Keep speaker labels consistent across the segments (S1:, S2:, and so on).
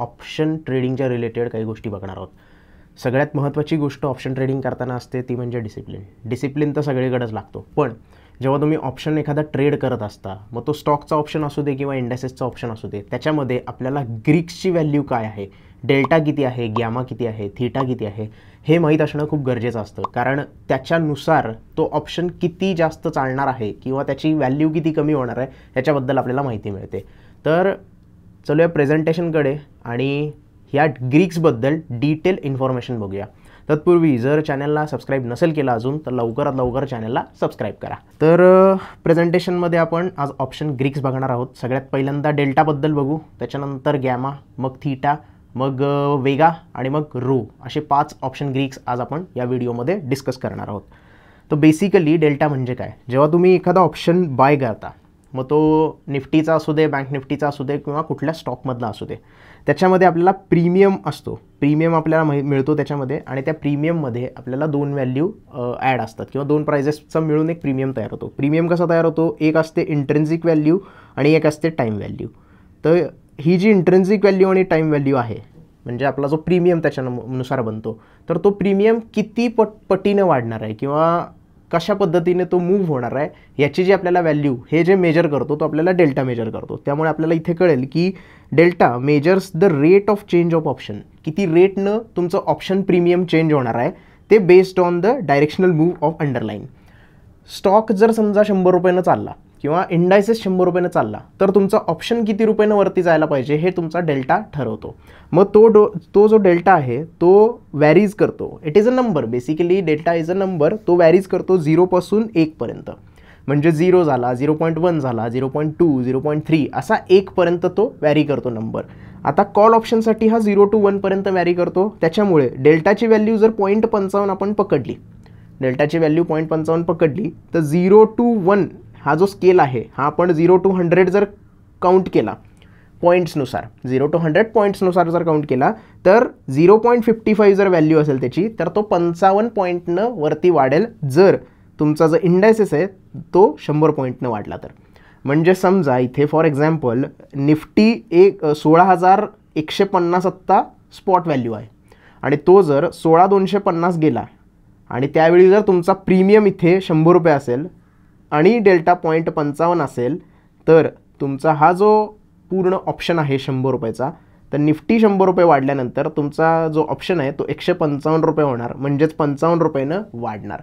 S1: option ट्रेडिंगच्या related काही गोष्टी बघणार आहोत सगळ्यात महत्त्वाची गोष्ट ऑप्शन ट्रेडिंग करताना असते ती म्हणजे डिसिप्लिन डिसिप्लिन तर सगळीकडेच लागतो पण जेव्हा तुम्ही ऑप्शन एखादा ट्रेड करत असता मग तो स्टॉकचा ऑप्शन असू दे किंवा इंडेसेसचा ऑप्शन असू दे त्याच्यामध्ये आपल्याला ग्रीक्सची व्हॅल्यू काय आहे डेल्टा किती आहे ग्यामा किती आहे थीटा किती आहे हे माहीत असणं खूप गरजेचं असतं कारण त्याच्यानुसार तो ऑप्शन किती जास्त चालणार आहे किंवा त्याची व्हॅल्यू किती कमी होणार आहे याच्याबद्दल आपल्याला माहिती मिळते तर चलो या प्रेझेंटेशनकडे आणि ह्या ग्रीक्सबद्दल डिटेल इन्फॉर्मेशन बघूया तत्पूर्वी जर चॅनलला सबस्क्राईब नसेल केला अजून तर लवकरात लवकर चॅनलला सबस्क्राईब करा तर प्रेझेंटेशनमध्ये आपण आज ऑप्शन ग्रीक्स बघणार आहोत सगळ्यात पहिल्यांदा डेल्टाबद्दल बघू त्याच्यानंतर गॅमा मग थीटा मग वेगा आणि मग रो असे पाच ऑप्शन ग्रीक्स आज आपण या व्हिडिओमध्ये डिस्कस करणार आहोत तर बेसिकली डेल्टा म्हणजे काय जेव्हा तुम्ही एखादा ऑप्शन बाय करता मग तो निफ्टीचा असू दे बँक निफ्टीचा असू दे किंवा कुठल्या स्टॉकमधला असू दे त्याच्यामध्ये आपल्याला प्रीमियम असतो प्रीमियम आपल्याला मि मिळतो त्याच्यामध्ये आणि त्या प्रीमियममध्ये आपल्याला दोन व्हॅल्यू ॲड असतात किंवा दोन प्रायझेसचा मिळून एक प्रीमियम तयार होतो प्रीमियम कसा तयार होतो एक असते इंटरेन्झिक व्हॅल्यू आणि एक असते टाईम व्हॅल्यू तर ही जी इंटरेन्झिक व्हॅल्यू आणि टाईम व्हॅल्यू आहे म्हणजे आपला जो प्रीमियम त्याच्यानुसार बनतो तर तो प्रीमियम किती पट पटीनं वाढणार आहे किंवा कशा पद्धतीने तो मूव्ह होणार आहे याची जी आपल्याला व्हॅल्यू हे जे मेजर करतो तो आपल्याला डेल्टा मेजर करतो त्यामुळे आपल्याला इथे कळेल की delta measures the rate of change of option किती रेटनं तुमचं ऑप्शन प्रीमियम चेंज होणार आहे ते based on the directional move of underlying stock जर समजा शंभर रुपयानं चालला किंवा इंडायसेस शंभर रुपयानं चालला तर तुमचा ऑप्शन किती रुपयानं वरती जायला पाहिजे हे तुमचा डेल्टा ठरवतो मग तो डो तो जो डेल्टा आहे तो व्हॅरीज करतो it is a number basically delta is a number तो व्हॅरीज करतो झिरोपासून एकपर्यंत म्हणजे झिरो झाला झिरो पॉईंट वन झाला zero point two zero point three असा एकपर्यंत तो व्हॅरी करतो नंबर आता कॉल ऑप्शनसाठी हा झिरो टू वनपर्यंत व्हॅरी करतो त्याच्यामुळे डेल्टाची व्हॅल्यू जर पॉईंट पंचावन्न आपण पकडली डेल्टाची व्हॅल्यू पॉईंट पंचावन्न पकडली तर झिरो टू वन हा जो स्केल आहे हा आपण झिरो टू हंड्रेड जर काउंट केला पॉईंट्सनुसार झिरो टू हंड्रेड पॉईंट्सनुसार जर काउंट केला तर झिरो पॉईंट फिफ्टी फाईव्ह जर व्हॅल्यू असेल त्याची तर तो पंचावन्न पॉईंटनं वरती वाढेल जर तुमचा जो इंडायसेस आहे तो शंभर पॉईंटनं वाढला तर म्हणजे समजा इथे फॉर एक्झाम्पल निफ्टी एक सोळा हजार एकशे पन्नास आत्ता स्पॉट व्हॅल्यू आहे आणि तो जर सोळा दोनशे पन्नास गेला आणि त्यावेळी जर तुमचा प्रीमियम इथे शंभर रुपये असेल आणि डेल्टा पॉईंट पंचावन्न असेल तर तुमचा हा जो पूर्ण ऑप्शन आहे शंभर रुपयाचा तर निफ्टी शंभर रुपये वाढल्यानंतर तुमचा जो ऑप्शन आहे तो एकशे पंचावन्न रुपये होणार म्हणजेच पंचावन्न रुपयेनं वाढणार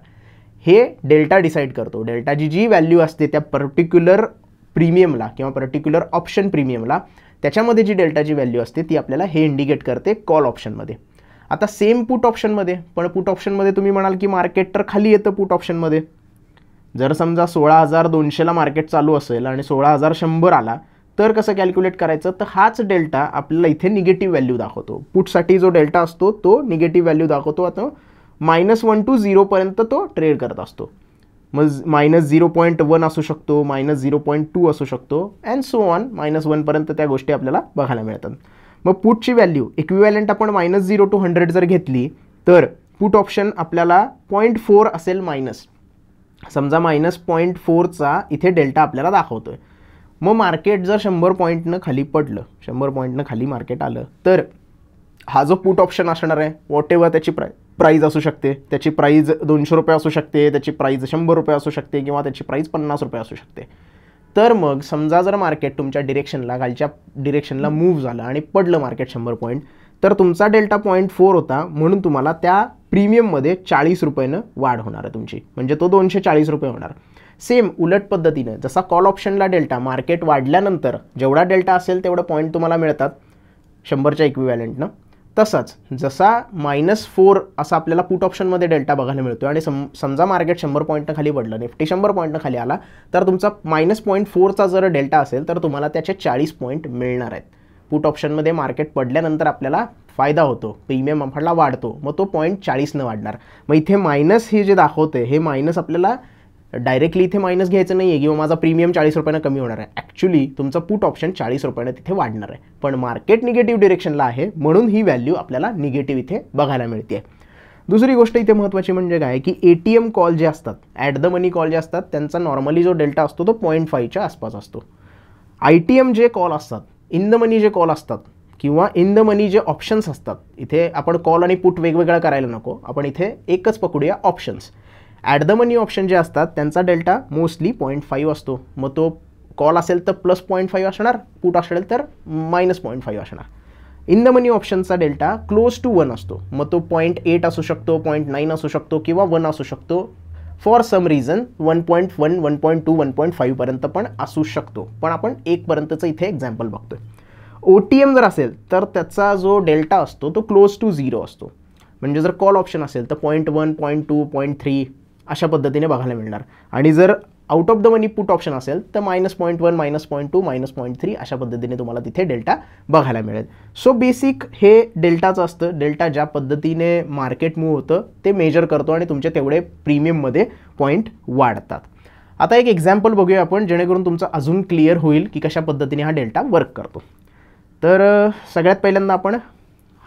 S1: हे डेल्टा डिसाईड करतो डेल्टाची जी व्हॅल्यू असते त्या पर्टिक्युलर प्रीमियमला किंवा पर्टिक्युलर ऑप्शन प्रीमियमला त्याच्यामध्ये जी डेल्टाची व्हॅल्यू असते ती आपल्याला हे इंडिकेट करते कॉल ऑप्शनमध्ये आता सेम पुट ऑप्शनमध्ये पण पुट ऑप्शनमध्ये तुम्ही म्हणाल की मार्केट तर खाली येतं पुट ऑप्शनमध्ये जर समजा सोळा हजार दोनशेला मार्केट चालू असेल आणि सोळा हजार शंभर आला तर कसं कॅल्क्युलेट करायचं तर हाच डेल्टा आपल्याला इथे निगेटिव्ह व्हॅल्यू दाखवतो पुटसाठी जो डेल्टा असतो तो निगेटिव्ह व्हॅल्यू दाखवतो आता मायनस वन टू झिरोपर्यंत तो ट्रेड करत असतो मग मायनस झिरो पॉईंट वन असू शकतो मायनस झिरो पॉईंट टू असू शकतो अँड सो ऑन मायनस वनपर्यंत त्या गोष्टी आपल्याला बघायला मिळतात मग पुटची व्हॅल्यू इक्विव्हॅलेंट आपण मायनस झिरो टू हंड्रेड जर घेतली तर पुट ऑप्शन आपल्याला पॉईंट फोर असेल मायनस समजा मायनस पॉईंट फोरचा इथे डेल्टा आपल्याला दाखवतो आहे मग मार्केट जर शंभर पॉईंटनं खाली पडलं शंभर पॉईंटनं खाली मार्केट आलं तर हा जो पुट ऑप्शन असणार आहे वॉट एव्हर त्याची प्राय प्राईज असू शकते त्याची प्राईज दोनशे रुपये असू शकते त्याची प्राईज शंभर रुपये असू शकते किंवा त्याची प्राईज पन्नास रुपये असू शकते तर मग समजा जर मार्केट तुमच्या डिरेक्शनला खालच्या डिरेक्शनला मूव्ह झालं आणि पडलं मार्केट शंभर पॉईंट तर तुमचा डेल्टा पॉईंट फोर होता म्हणून तुम्हाला त्या प्रीमियममध्ये चाळीस रुपयानं वाढ होणार आहे तुमची म्हणजे तो दोनशे चाळीस रुपये होणार सेम उलट पद्धतीनं जसा कॉल ऑप्शनला डेल्टा मार्केट वाढल्यानंतर जेवढा डेल्टा असेल तेवढा पॉईंट तुम्हाला मिळतात शंभरच्या इक्विव्हॅलेंटनं तसंच जसा मायनस फोर असा आपल्याला पुट ऑप्शनमध्ये डेल्टा बघायला मिळतो आणि सम समजा मार्केट शंभर पॉईंटनं खाली पडलं निफ्टी शंभर पॉईंटनं खाली आला तर तुमचा मायनस पॉईंट फोरचा जर डेल्टा असेल तर तुम्हाला त्याचे चाळीस पॉईंट मिळणार आहेत पुट ऑप्शनमध्ये मार्केट पडल्यानंतर आपल्याला फायदा होतो प्रीमियम आपला वाढतो मग तो पॉईंट चाळीसनं वाढणार मग इथे मायनस हे जे दाखवते हे मायनस आपल्याला डायरेक्टली इथे मायनस घ्यायचं नाही आहे किंवा माझा प्रीमियम चाळीस रुपयानं कमी होणार आहे ॲक्च्युली तुमचा पुट ऑप्शन चाळीस रुपयानं तिथे वाढणार आहे पण मार्केट निगेटिव्ह डिरेक्शनला आहे म्हणून ही व्हॅल्यू आपल्याला निगेटिव्ह इथे बघायला मिळते दुसरी गोष्ट इथे महत्त्वाची म्हणजे काय की ए टी एम कॉल जे असतात ॲट द मनी कॉल जे असतात त्यांचा नॉर्मली जो डेल्टा असतो तो पॉईंट फाईव्हच्या आसपास असतो आय टी एम जे कॉल असतात इन द मनी जे कॉल असतात किंवा इन द मनी जे ऑप्शन्स असतात इथे आपण कॉल आणि पुट वेगवेगळा करायला नको आपण इथे एकच पकडूया options at the money option जे असतात त्यांचा डेल्टा मोस्टली पॉईंट फाईव्ह असतो मग तो कॉल असेल तर प्लस पॉईंट फाईव्ह असणार पुट असेल तर मायनस पॉईंट फाईव्ह असणार इन द मनी ऑप्शनचा डेल्टा क्लोज टू वन असतो मग तो पॉईंट एट असू शकतो पॉईंट नाईन असू शकतो किंवा वन असू शकतो for some reason one point one one point two one point फाईव्हपर्यंत पण असू शकतो पण आपण एकपर्यंतचं इथे एक्झाम्पल बघतोय ओ टी एम जर असेल तर त्याचा जो डेल्टा असतो तो क्लोज टू झिरो असतो म्हणजे जर कॉल ऑप्शन असेल तर point one point two point three अशा पद्धतीने बघायला मिळणार आणि जर out of the money put option असेल तर minus point one minus point two minus point three अशा पद्धतीने तुम्हाला तिथे डेल्टा बघायला मिळेल सो बेसिक हे डेल्टाचं असतं डेल्टा ज्या पद्धतीने मार्केट मूव्ह होतं ते मेजर करतो आणि तुमचे तेवढे प्रीमियममध्ये पॉईंट वाढतात आता एक एक्झाम्पल बघूया आपण जेणेकरून तुमचं अजून क्लिअर होईल की कशा पद्धतीने हा डेल्टा वर्क करतो तर सगळ्यात पहिल्यांदा आपण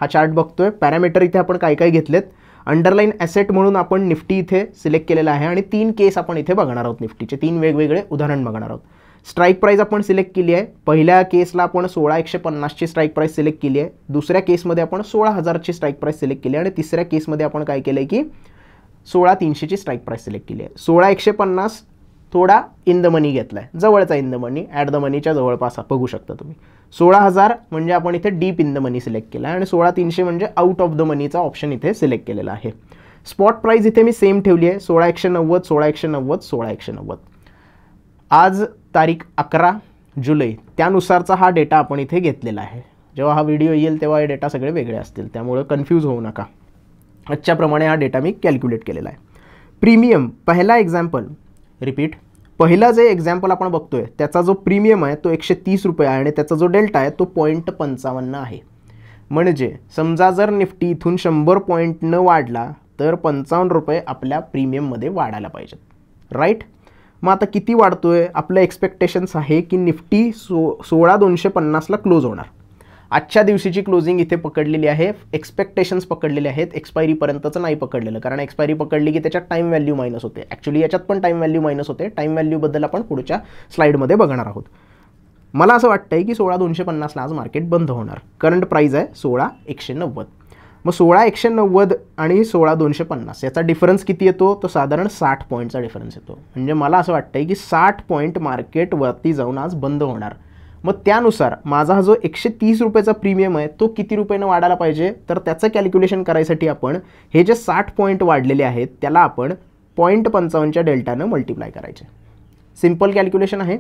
S1: हा चार्ट बघतो आहे पॅरामीटर इथे आपण काय काय घेतलेत अंडरलाईन ॲसेट म्हणून आपण निफ्टी इथे सिलेक्ट केलेला आहे आणि तीन केस आपण इथे बघणार आहोत निफ्टीचे तीन वेगवेगळे उदाहरण बघणार आहोत स्ट्राईक प्राईज आपण सिलेक्ट केली आहे पहिल्या केसला आपण सोळा एकशे पन्नासची स्ट्राईक प्राईस सिलेक्ट केली आहे दुसऱ्या केसमध्ये आपण सोळा हजारची स्ट्राईक प्राईस सिलेक्ट केली आहे आणि तिसऱ्या केसमध्ये आपण काय केलं आहे की सोळा तीनशेची स्ट्राईक प्राईस सिलेक्ट केली आहे सोळा एकशे पन्नास थोडा इन द मनी घेतला आहे जवळचा in the money at the मनीच्या जवळपास बघू शकता तुम्ही सोळा हजार म्हणजे आपण इथे deep in the money select केला आहे आणि सोळा तीनशे म्हणजे आउट ऑफ द मनीचा ऑप्शन इथे सिलेक्ट केलेला आहे स्पॉट प्राईज इथे मी सेम ठेवली आहे सोळा एकशे नव्वद सोळा एकशे नव्वद सोळा एकशे नव्वद आज तारीख अकरा जुलै त्यानुसारचा हा डेटा आपण इथे घेतलेला आहे जेव्हा हा व्हिडिओ येईल तेव्हा हे डेटा सगळे वेगळे असतील त्यामुळं कन्फ्यूज होऊ नका आजच्याप्रमाणे हा डेटा मी कॅल्क्युलेट केलेला आहे प्रीमियम पहिला एक्झाम्पल रिपीट पहिला जे एक्झाम्पल आपण बघतोय त्याचा जो प्रीमियम आहे तो एकशे तीस रुपये आहे आणि त्याचा जो डेल्टा आहे तो पॉईंट पंचावन्न आहे म्हणजे समजा जर निफ्टी इथून शंभर न वाढला तर पंचावन्न रुपये आपल्या प्रीमियममध्ये वाढायला पाहिजेत राईट मग आता किती वाढतोय आपलं एक्सपेक्टेशन्स आहे की निफ्टी सो सोळा दोनशे पन्नासला क्लोज होणार आजच्या दिवशीची क्लोजिंग इथे पकडलेली आहे एक्सपेक्टेशन्स पकडलेले आहेत एक्सपायरीपर्यंतचं नाही पकडलेलं कारण एक्सपायरी पकडली की त्याच्यात टाईम व्हॅल्यू मायनस होते ॲक्च्युली याच्यात पण टाईम व्हॅल्यू मायनस होते टाईम व्हॅल्यूबद्दल आपण पुढच्या स्लाईडमध्ये बघणार आहोत मला असं वाटतंय की सोळा दोनशे पन्नासला आज मार्केट बंद होणार करंट प्राईज आहे सोळा एकशे नव्वद मग सोळा एकशे नव्वद आणि सोळा दोनशे पन्नास याचा डिफरन्स किती येतो तो साधारण साठ पॉईंटचा डिफरन्स येतो म्हणजे मला असं वाटतंय की साठ पॉईंट मार्केट वरती जाऊन आज बंद होणार मग त्यानुसार माझा हा जो एकशे तीस रुपयाचा प्रीमियम आहे तो किती रुपयानं वाढायला पाहिजे तर त्याचं कॅल्क्युलेशन करायसाठी आपण हे जे साठ पॉईंट वाढलेले आहेत त्याला आपण पॉईंट पंचावन्नच्या डेल्टानं मल्टिप्लाय करायचे सिम्पल कॅल्क्युलेशन आहे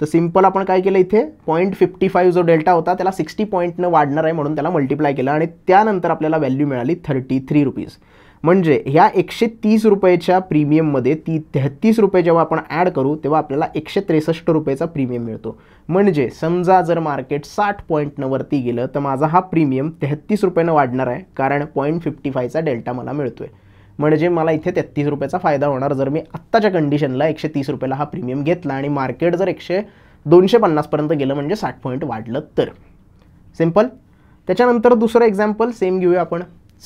S1: तर सिम्पल आपण काय केलं इथे पॉईंट फिफ्टी फाईव्ह जो डेल्टा होता त्याला सिक्स्टी पॉईंटनं वाढणार आहे म्हणून त्याला मल्टिप्लाय केलं आणि त्यानंतर आपल्याला व्हॅल्यू मिळाली थर्टी थ्री रुपीज म्हणजे ह्या एकशे तीस रुपयाच्या प्रीमियममध्ये ती तेहत्तीस रुपये जेव्हा आपण ॲड करू तेव्हा आपल्याला एकशे त्रेसष्ट रुपयाचा प्रीमियम मिळतो म्हणजे समजा जर मार्केट साठ पॉईंटनं वरती गेलं तर माझा हा प्रीमियम तेहत्तीस रुपयानं वाढणार आहे कारण पॉईंट फिफ्टी फायचा डेल्टा मला मिळतो आहे म्हणजे मला इथे तेहतीस रुपयाचा फायदा होणार जर मी आत्ताच्या कंडिशनला एकशे तीस रुपयाला हा प्रीमियम घेतला आणि मार्केट जर एकशे दोनशे पन्नासपर्यंत गेलं म्हणजे साठ पॉईंट वाढलं तर सिम्पल त्याच्यानंतर दुसरं एक्झाम्पल सेम घेऊया आपण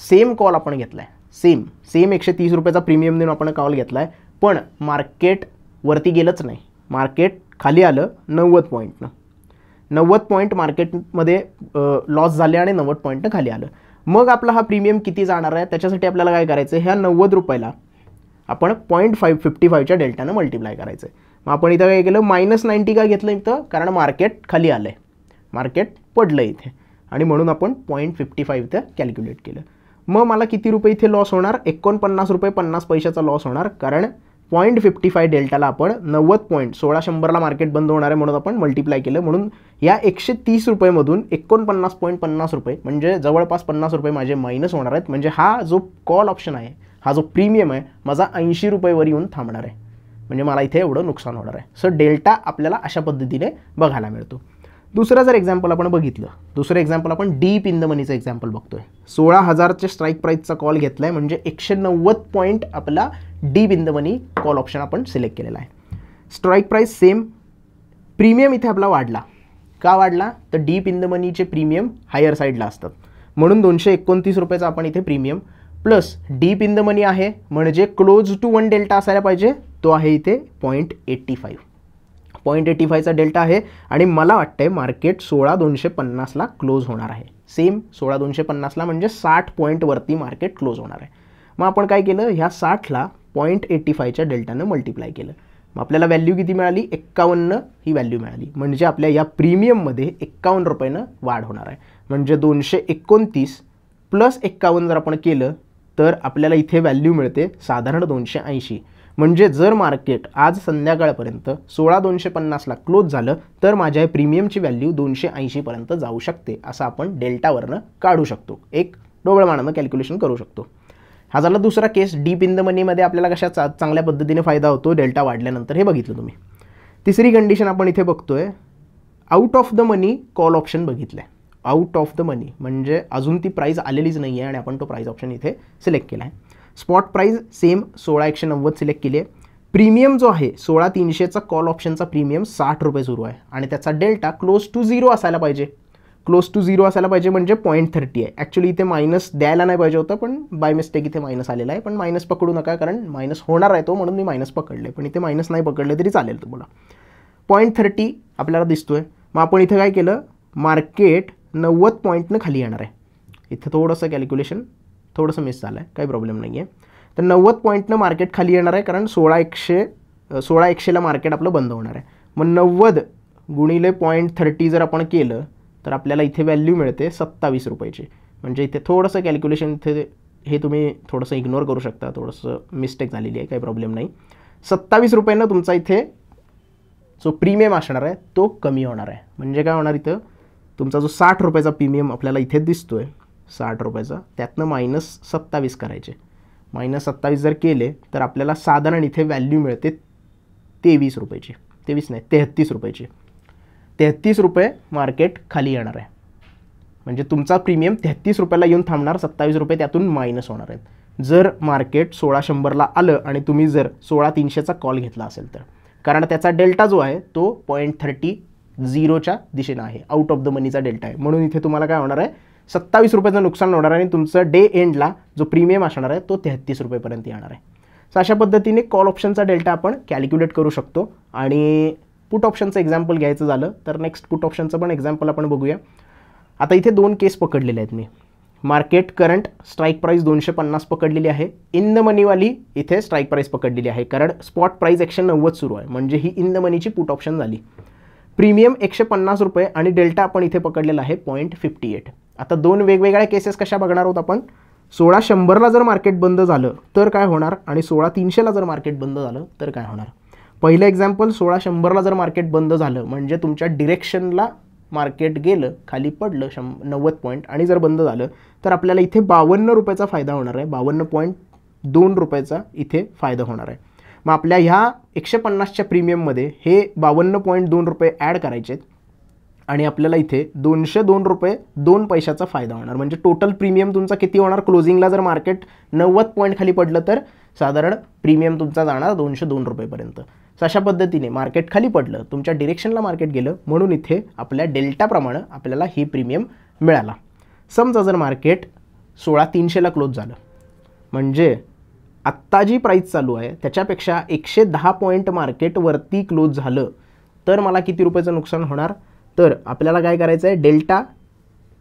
S1: सेम कॉल आपण घेतला आहे सेम सेम एकशे तीस रुपयाचा प्रीमियम देऊन आपण कॉल घेतला आहे पण मार्केट वरती गेलंच नाही मार्केट खाली आलं नव्वद पॉईंटनं नव्वद पॉईंट मार्केटमध्ये लॉस झाले आणि नव्वद पॉईंटनं खाली आलं मग आपला हा प्रीमियम किती जाणार आहे त्याच्यासाठी आपल्याला काय करायचं ह्या नव्वद रुपयाला आपण पॉईंट फाईव्ह फिफ्टी फाईव्हच्या डेल्टानं मल्टिप्लाय करायचं आहे मग आपण इथं काय केलं मायनस नाईन्टी का घेतलं इथं कारण मार्केट खाली आलं आहे मार्केट पडलं इथे आणि म्हणून आपण पॉईंट फिफ्टी फाईव्ह इथं कॅल्क्युलेट केलं मग मला किती रुपये इथे लॉस होणार एकोणपन्नास रुपये पन्नास पैशाचा लॉस होणार कारण पॉईंट फिफ्टी फाय डेल्टाला आपण नव्वद पॉईंट सोळा शंभरला मार्केट बंद होणार आहे म्हणून आपण मल्टिप्लाय केलं म्हणून या एकशे तीस रुपयेमधून एकोणपन्नास पॉईंट पन्नास रुपये म्हणजे जवळपास पन्नास रुपये माझे मायनस होणार आहेत म्हणजे हा जो कॉल ऑप्शन आहे हा जो प्रीमियम आहे माझा ऐंशी रुपयेवर येऊन थांबणार आहे म्हणजे मला इथे एवढं नुकसान होणार आहे सो डेल्टा आपल्याला अशा पद्धतीने बघायला मिळतो दुसरा जर एक्झाम्पल आपण बघितलं दुसरं एक्झाम्पल आपण डीप इन द मनीचं एक्झाम्पल बघतोय सोळा हजारच्या स्ट्राईक प्राईजचा कॉल घेतला आहे म्हणजे एकशे नव्वद पॉईंट आपला deep in the money call option आपण सिलेक्ट केलेला आहे स्ट्राईक प्राईस सेम प्रीमियम इथे आपला वाढला का वाढला तर डीप इन द मनीचे प्रीमियम हायर साईडला असतात म्हणून दोनशे एकोणतीस रुपयाचा आपण इथे premium plus deep in the money आहे म्हणजे क्लोज टू वन डेल्टा असायला पाहिजे तो आहे इथे point eighty five point eighty फायचा डेल्टा आहे आणि मला वाटतंय मार्केट सोळा दोनशे पन्नासला क्लोज होणार आहे सेम सोळा दोनशे पन्नासला म्हणजे साठ पॉईंटवरती मार्केट क्लोज होणार आहे मग आपण काय केलं ह्या साठला पॉईंट एटी फायच्या डेल्टानं मल्टिप्लाय केलं मग आपल्याला व्हॅल्यू किती मिळाली एक्कावन्न ही व्हॅल्यू मिळाली म्हणजे आपल्या या प्रीमियममध्ये एक्कावन्न रुपयानं वाढ होणार आहे म्हणजे दोनशे एकोणतीस प्लस एक्कावन्न जर आपण केलं तर आपल्याला इथे व्हॅल्यू मिळते साधारण दोनशे ऐंशी म्हणजे जर मार्केट आज संध्याकाळपर्यंत सोळा दोनशे पन्नासला क्लोज झालं तर माझ्या प्रीमियमची व्हॅल्यू दोनशे ऐंशीपर्यंत जाऊ शकते असं आपण डेल्टावरनं काढू शकतो एक डोबळमानानं कॅल्क्युलेशन करू शकतो हा झाला दुसरा केस डीप इन द मनीमध्ये आपल्याला कशा चा चांगल्या पद्धतीने फायदा होतो डेल्टा वाढल्यानंतर हे बघितलं तुम्ही तिसरी कंडिशन आपण इथे बघतोय out of the money call option बघितलं आहे आउट ऑफ द मनी म्हणजे अजून ती प्राईज आलेलीच नाही आहे आणि आपण तो प्राईज ऑप्शन इथे सिलेक्ट केला आहे स्पॉट प्राईज सेम सोळा एकशे नव्वद सिलेक्ट केली आहे प्रीमियम जो आहे सोळा तीनशेचा कॉल ऑप्शनचा प्रीमियम साठ रुपये सुरू आहे आणि त्याचा डेल्टा क्लोज टू झिरो असायला पाहिजे क्लोज टू झिरो असायला पाहिजे म्हणजे पॉईंट थर्टी आहे ॲक्च्युली इथे मायनस द्यायला नाही पाहिजे होतं पण बाय मिस्टेक इथे मायनस आलेला आहे पण मायनस पकडू नका कारण मायनस होणार आहे तो म्हणून मी मायनस पकडले पण इथे मायनस नाही पकडले तरी चालेल तुम्हाला पॉईंट थर्टी आपल्याला दिसतो मग आपण इथं काय केलं मार्केट नव्वद पॉईंटनं खाली येणार आहे इथं थोडंसं कॅल्क्युलेशन थोडंसं मिस झालं आहे काही प्रॉब्लेम नाही आहे तर नव्वद पॉईंटनं मार्केट खाली येणार आहे कारण सोळा एकशे सोळा एकशेला मार्केट आपलं बंद होणार आहे मग नव्वद गुणिले पॉईंट थर्टी जर आपण केलं तर आपल्याला इथे व्हॅल्यू मिळते सत्तावीस रुपयाची म्हणजे इथे थोडंसं कॅल्क्युलेशन इथे हे तुम्ही थोडंसं इग्नोर करू शकता थोडंसं मिस्टेक झालेली आहे काही प्रॉब्लेम नाही सत्तावीस रुपयानं तुमचा इथे जो प्रीमियम असणार आहे तो कमी होणार आहे म्हणजे काय होणार इथं तुमचा जो साठ रुपयाचा प्रीमियम आपल्याला इथे दिसतो आहे साठ रुपयाचा त्यातनं मायनस सत्तावीस करायचे मायनस सत्तावीस जर केले तर आपल्याला साधारण इथे व्हॅल्यू मिळते तेवीस रुपयाची तेवीस नाही तेहत्तीस रुपयाची तेहत्तीस रुपये मार्केट खाली येणार आहे म्हणजे तुमचा प्रीमियम तेहत्तीस रुपयाला येऊन थांबणार सत्तावीस रुपये त्यातून मायनस होणार आहेत जर मार्केट सोळा शंभरला आलं आणि तुम्ही जर सोळा तीनशेचा कॉल घेतला असेल तर कारण त्याचा डेल्टा जो आहे तो पॉईंट थर्टी झिरोच्या दिशेनं आहे आउट ऑफ द मनीचा डेल्टा आहे म्हणून इथे तुम्हाला काय होणार आहे सत्तावीस रुपयाचं नुकसान होणार आहे आणि तुमचं डे एंडला जो प्रीमियम असणार आहे तो तेहत्तीस रुपयेपर्यंत येणार आहे सो अशा पद्धतीने कॉल ऑप्शनचा डेल्टा आपण कॅल्क्युलेट करू शकतो आणि पुट ऑप्शनचं एक्झाम्पल घ्यायचं झालं तर नेक्स्ट पुट ऑप्शनचं पण एक्झाम्पल आपण बघूया आता इथे दोन केस पकडलेले आहेत मी मार्केट करंट स्ट्राईक प्राईस दोनशे पन्नास पकडलेली आहे इन द मनीवाली इथे स्ट्राईक प्राईस पकडलेली आहे कारण स्पॉट प्राईस एकशे नव्वद सुरू आहे म्हणजे ही इन द मनीची पुट ऑप्शन झाली प्रीमियम एकशे पन्नास रुपये आणि डेल्टा आपण इथे पकडलेला आहे पॉईंट फिफ्टी एट आता दोन वेगवेगळ्या केसेस कशा बघणार आहोत आपण सोळा शंभरला जर मार्केट बंद झालं तर काय होणार आणि सोळा तीनशेला जर मार्केट बंद झालं तर काय होणार पहिलं एक्झाम्पल सोळा शंभरला जर मार्केट बंद झालं म्हणजे तुमच्या डिरेक्शनला मार्केट गेलं खाली पडलं शं नव्वद पॉईंट आणि जर बंद झालं तर आपल्याला इथे बावन्न रुपयाचा फायदा होणार आहे बावन्न पॉईंट दोन रुपयाचा इथे फायदा होणार आहे मग आपल्या ह्या एकशे पन्नासच्या प्रीमियममध्ये हे बावन्न पॉईंट दोन रुपये ॲड करायचे आहेत आणि आपल्याला इथे दोनशे दोन रुपये दोन पैशाचा फायदा होणार म्हणजे टोटल प्रीमियम तुमचा किती होणार क्लोजिंगला जर मार्केट नव्वद पॉईंट खाली पडलं तर साधारण प्रीमियम तुमचा जाणार दोनशे दोन रुपयेपर्यंत सो अशा पद्धतीने मार्केट खाली पडलं तुमच्या डिरेक्शनला मार्केट गेलं म्हणून इथे आपल्या डेल्टाप्रमाणे आपल्याला ही प्रीमियम मिळाला समजा जर मार्केट सोळा तीनशेला क्लोज झालं म्हणजे आत्ता जी प्राईस चालू आहे त्याच्यापेक्षा एकशे दहा पॉईंट मार्केट वरती क्लोज झालं तर मला किती रुपयाचं नुकसान होणार तर आपल्याला काय करायचं आहे डेल्टा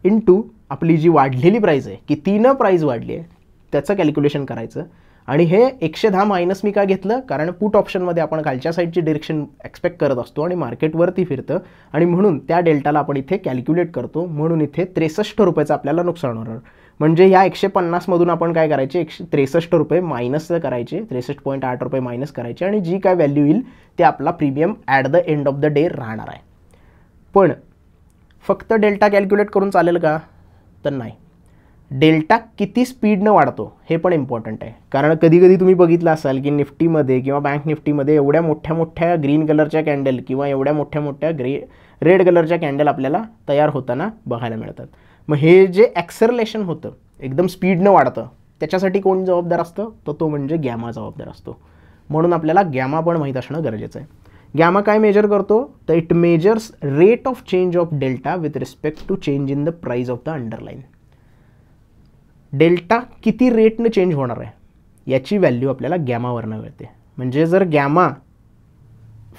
S1: इंटू आपली जी वाढलेली प्राईज आहे की तीनं प्राईज वाढली आहे त्याचं कॅल्क्युलेशन करायचं आणि हे एकशे दहा मायनस मी का घेतलं कारण पुट ऑप्शनमध्ये आपण खालच्या साईडची डिरेक्शन एक्सपेक्ट करत असतो आणि मार्केटवरती फिरतं आणि म्हणून त्या डेल्टाला आपण इथे कॅल्क्युलेट करतो म्हणून इथे त्रेसष्ट रुपयाचं आपल्याला नुकसान होणार म्हणजे ह्या एकशे पन्नासमधून आपण काय करायचे एकशे त्रेसष्ट रुपये मायनस करायचे त्रेसष्ट पॉईंट आठ रुपये मायनस करायचे आणि जी काय व्हॅल्यू येईल ते आपला premium at the end of the day राहणार आहे पण फक्त डेल्टा कॅल्क्युलेट करून चालेल का तर नाही डेल्टा किती स्पीडनं वाढतो हे पण इम्पॉर्टंट आहे कारण कधीकधी तुम्ही बघितलं असाल की निफ्टीमध्ये किंवा बँक निफ्टीमध्ये एवढ्या मोठ्या मोठ्या ग्रीन कलरच्या कॅन्डल किंवा एवढ्या मोठ्या मोठ्या ग्रे रेड कलरच्या कॅन्डल आपल्याला तयार होताना बघायला मिळतात मग हे जे ॲक्सरलेशन होतं एकदम स्पीडनं वाढतं त्याच्यासाठी कोण जबाबदार असतं तर तो म्हणजे गॅमा जबाबदार असतो म्हणून आपल्याला गॅमा पण माहीत असणं गरजेचं आहे गॅमा काय मेजर करतो तर it measures rate of change of delta with respect to change in the price of the underline delta किती रेटनं चेंज होणार आहे याची व्हॅल्यू आपल्याला गॅमावरनं मिळते म्हणजे जर गॅमा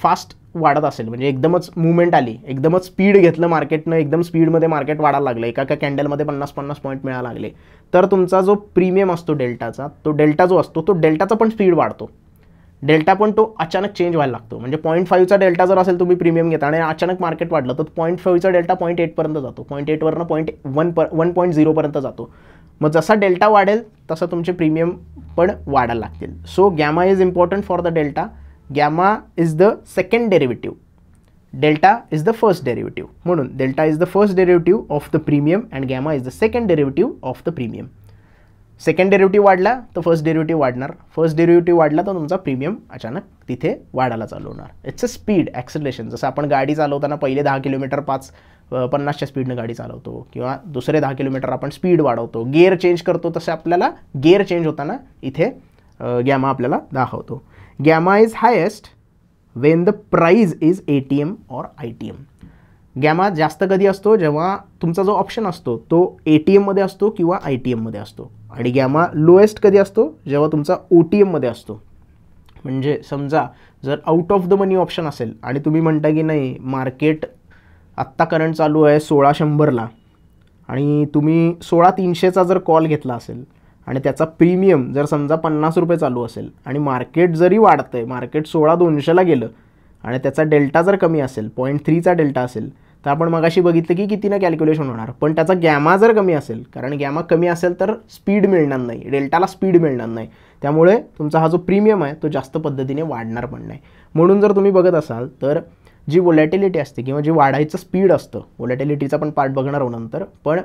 S1: फास्ट वाढत असेल म्हणजे एकदमच मुवमेंट आली एकदमच स्पीड घेतलं मार्केटनं एकदम स्पीडमध्ये मार्केट वाढायला लागलं एका एका कॅन्डलमध्ये पन्नास पन्नास पॉईंट मिळायला लागले तर तुमचा जो प्रीमियम असतो डेल्टाचा तो डेल्टा जो असतो तो डेल्टाचा पण स्पीड वाढतो डेल्टा पण तो अचानक चेंज व्हायला लागतो म्हणजे पॉईंट फाईव्हचा डेल्टा जर असेल तुम्ही प्रीमियम घेता आणि अचानक मार्केट वाढलं तर पॉईंट फाईव्हचा डेल्टा पॉईंट एटपर्यंत जातो पॉईंट एटवरनं point one per one point झिरोपर्यंत जातो मग जसा डेल्टा वाढेल तसं तुमचे प्रीमियम पण वाढायला लागतील so gamma is important for the delta gamma is the second derivative delta is the first derivative म्हणून delta is the first derivative of the premium and gamma is the second derivative of the premium second derivative वाढला तर first derivative वाढणार first derivative वाढला तर तुमचा premium अचानक तिथे वाढायला चालू होणार इट्स अ स्पीड ॲक्सिलेशन जसं आपण गाडी चालवताना पहिले दहा किलोमीटर पाच पन्नासच्या स्पीडनं गाडी चालवतो किंवा दुसरे दहा किलोमीटर आपण स्पीड वाढवतो गेअर चेंज करतो तसे आपल्याला गेअर चेंज होताना इथे गॅमा आपल्याला दाखवतो gamma is highest when the price is A T M or I T M gamma जास्त कधी असतो जेव्हा तुमचा जो ऑप्शन असतो तो ए टी एममध्ये असतो किंवा आय टी एममध्ये असतो आणि गॅमा लोएस्ट कधी असतो जेव्हा तुमचा ओ टी एममध्ये असतो म्हणजे समजा जर out of the money option असेल आणि तुम्ही म्हणता की नाही मार्केट आत्ता करंट चालू आहे सोळा शंभरला आणि तुम्ही सोळा तीनशेचा जर कॉल घेतला असेल आणि त्याचा प्रीमियम जर समजा पन्नास रुपये चालू असेल आणि मार्केट जरी वाढतं आहे मार्केट सोळा दोनशेला गेलं आणि त्याचा डेल्टा जर कमी असेल पॉईंट थ्रीचा डेल्टा असेल तर आपण मगाशी बघितलं की कितीनं कॅल्क्युलेशन होणार पण त्याचा गॅमा जर कमी असेल कारण गॅमा कमी असेल तर स्पीड मिळणार नाही डेल्टाला स्पीड मिळणार नाही त्यामुळे तुमचा हा जो प्रीमियम आहे तो जास्त पद्धतीने वाढणार पण नाही म्हणून जर तुम्ही बघत असाल तर जी वोलॅटिलिटी असते किंवा जी वाढायचं स्पीड असतं वोलॅटिलिटीचा पण पार्ट बघणार हो नंतर पण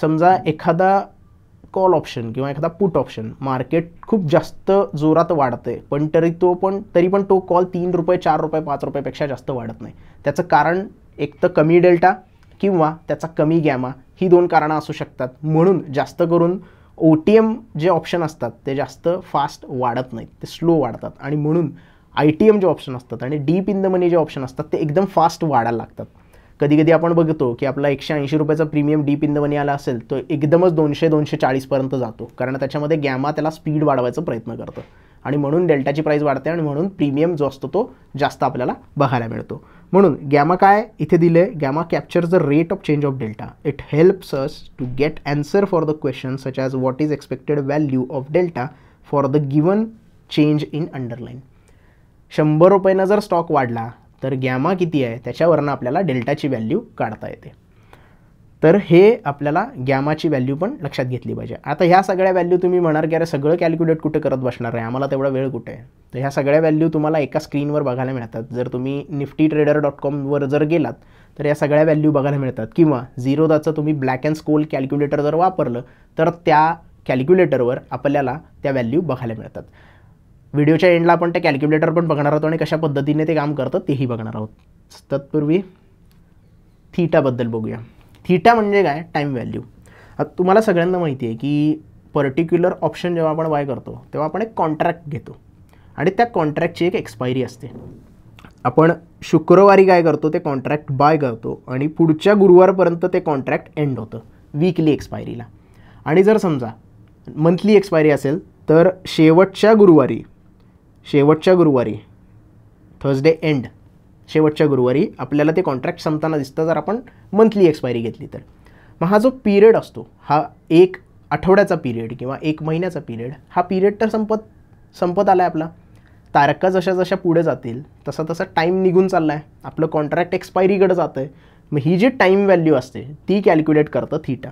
S1: समजा एखादा कॉल ऑप्शन किंवा एखादा पुट ऑप्शन मार्केट खूप जास्त जोरात आहे पण तरी तो पण तरी पण तो कॉल तीन रुपये चार रुपये पाच रुपयापेक्षा जास्त वाढत नाही त्याचं कारण एक तर कमी डेल्टा किंवा त्याचा कमी गॅमा ही दोन कारणं असू शकतात म्हणून जास्त करून ओ टी एम जे ऑप्शन असतात ते जास्त फास्ट वाढत नाहीत ते स्लो वाढतात आणि म्हणून आय टी एम जे ऑप्शन असतात आणि डीप इन द मनी जे ऑप्शन असतात ते एकदम फास्ट वाढायला लागतात कधी कधी आपण बघतो की आपला एकशे ऐंशी रुपयाचा premium deep in the money आला असेल तो एकदमच दोनशे दोनशे चाळीसपर्यंत जातो कारण त्याच्यामध्ये गॅमा त्याला स्पीड वाढवायचा प्रयत्न करतं आणि म्हणून डेल्टाची प्राईस वाढते आणि म्हणून प्रीमियम जो असतो तो जास्त आपल्याला बघायला मिळतो म्हणून गॅमा काय इथे दिलं आहे gamma capture the rate of change of delta it helps us to get answer for the question such as what is expected value of delta for the given change in underline शंभर रुपयानं जर stock वाढला तर gamma किती आहे त्याच्यावरनं आपल्याला डेल्टाची value काढता येते तर हे आपल्याला गॅमाची व्हॅल्यू पण लक्षात घेतली पाहिजे आता ह्या सगळ्या व्हॅल्यू तुम्ही म्हणार की अरे सगळं कॅल्क्युलेट कुठे करत बसणार आहे आम्हाला तेवढा वेळ कुठे आहे तर ह्या सगळ्या व्हॅल्यू तुम्हाला एका स्क्रीनवर बघायला मिळतात जर तुम्ही निफ्टी ट्रेडर डॉट कॉमवर जर गेलात तर या सगळ्या व्हॅल्यू बघायला मिळतात किंवा दाचं तुम्ही ब्लॅक अँड स्कोल कॅल्क्युलेटर जर वापरलं तर त्या कॅल्क्युलेटरवर आपल्याला त्या व्हॅल्यू बघायला मिळतात व्हिडिओच्या एंडला आपण ते कॅल्क्युलेटर पण बघणार आहोत आणि कशा पद्धतीने ते काम करतं तेही बघणार आहोत तत्पूर्वी थीटाबद्दल बघूया थीटा म्हणजे काय टाईम व्हॅल्यू आता तुम्हाला सगळ्यांना माहिती आहे की पर्टिक्युलर ऑप्शन जेव्हा आपण बाय करतो तेव्हा आपण एक कॉन्ट्रॅक्ट घेतो आणि त्या कॉन्ट्रॅक्टची एक एक्सपायरी असते आपण शुक्रवारी काय करतो ते कॉन्ट्रॅक्ट बाय करतो आणि पुढच्या गुरुवारपर्यंत ते कॉन्ट्रॅक्ट एंड होतं वीकली एक्सपायरीला आणि जर समजा मंथली एक्सपायरी असेल तर शेवटच्या गुरुवारी शेवटच्या गुरुवारी थर्सडे एंड शेवटच्या गुरुवारी आपल्याला ते कॉन्ट्रॅक्ट संपताना दिसतं जर आपण मंथली एक्सपायरी घेतली तर मग हा जो पिरियड असतो हा एक आठवड्याचा पिरियड किंवा एक महिन्याचा पिरियड हा पिरियड तर संपत संपत आला आहे आपला तारका जशा जशा पुढे जातील तसा तसा टाईम निघून चालला आहे आपलं कॉन्ट्रॅक्ट एक्सपायरीकडे जातं आहे मग ही जी टाईम व्हॅल्यू असते ती कॅल्क्युलेट करतं थीटा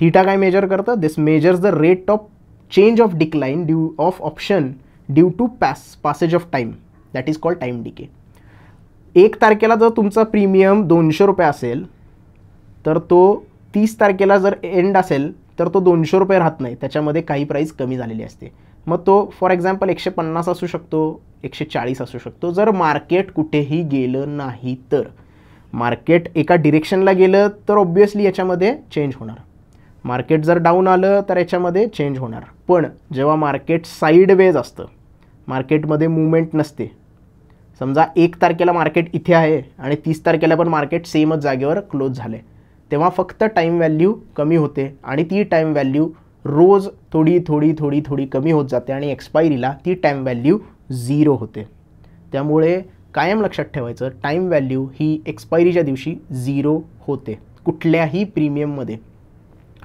S1: थीटा काय मेजर करतं this measures the rate of change of decline due of option due to pass passage of time that is called time decay एक तारखेला जर तुमचा प्रीमियम दोनशे रुपये असेल तर तो तीस तारखेला जर एंड असेल तर तो दोनशे रुपये राहत नाही त्याच्यामध्ये काही प्राईस कमी झालेली असते मग तो फॉर एक्झाम्पल एकशे पन्नास असू शकतो एकशे चाळीस असू शकतो जर मार्केट कुठेही गेलं नाही तर मार्केट एका डिरेक्शनला गेलं तर ऑब्वियसली याच्यामध्ये चेंज होणार मार्केट जर डाऊन आलं तर याच्यामध्ये चेंज होणार पण जेव्हा मार्केट साईडवेज असतं मार्केटमध्ये मुवमेंट नसते समजा एक तारखेला मार्केट इथे आहे आणि तीस तारखेला पण मार्केट सेमच जागेवर क्लोज झाले तेव्हा फक्त टाईम व्हॅल्यू कमी होते आणि ती टाईम व्हॅल्यू रोज थोडी थोडी थोडी थोडी कमी होत जाते आणि एक्सपायरीला ती टाईम व्हॅल्यू झिरो होते त्यामुळे कायम लक्षात ठेवायचं टाईम व्हॅल्यू ही एक्सपायरीच्या दिवशी झिरो होते कुठल्याही प्रीमियममध्ये